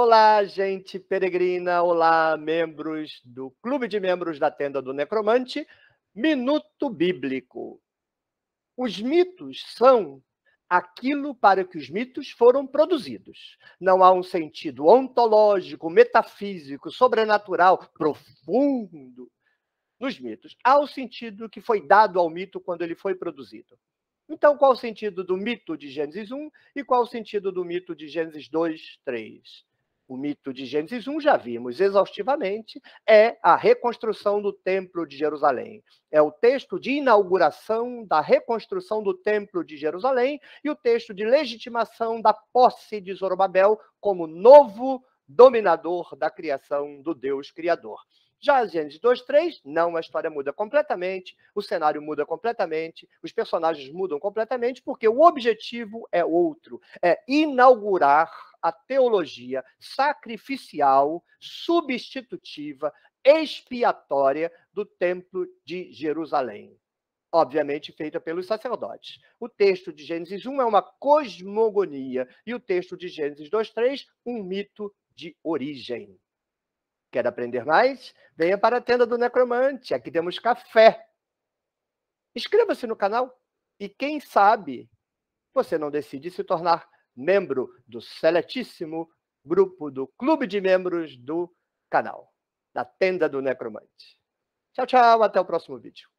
Olá, gente peregrina, olá, membros do Clube de Membros da Tenda do Necromante, Minuto Bíblico. Os mitos são aquilo para que os mitos foram produzidos. Não há um sentido ontológico, metafísico, sobrenatural, profundo nos mitos. Há o sentido que foi dado ao mito quando ele foi produzido. Então, qual o sentido do mito de Gênesis 1 e qual o sentido do mito de Gênesis 2, 3? o mito de Gênesis 1, já vimos exaustivamente, é a reconstrução do Templo de Jerusalém. É o texto de inauguração da reconstrução do Templo de Jerusalém e o texto de legitimação da posse de Zorobabel como novo dominador da criação do Deus Criador. Já Gênesis 2, 3, não, a história muda completamente, o cenário muda completamente, os personagens mudam completamente, porque o objetivo é outro, é inaugurar a teologia sacrificial, substitutiva, expiatória do Templo de Jerusalém, obviamente feita pelos sacerdotes. O texto de Gênesis 1 é uma cosmogonia e o texto de Gênesis 2:3 um mito de origem. Quer aprender mais? Venha para a tenda do necromante. Aqui temos café. Inscreva-se no canal e quem sabe você não decide se tornar membro do seletíssimo grupo do Clube de Membros do canal, da Tenda do Necromante. Tchau, tchau, até o próximo vídeo.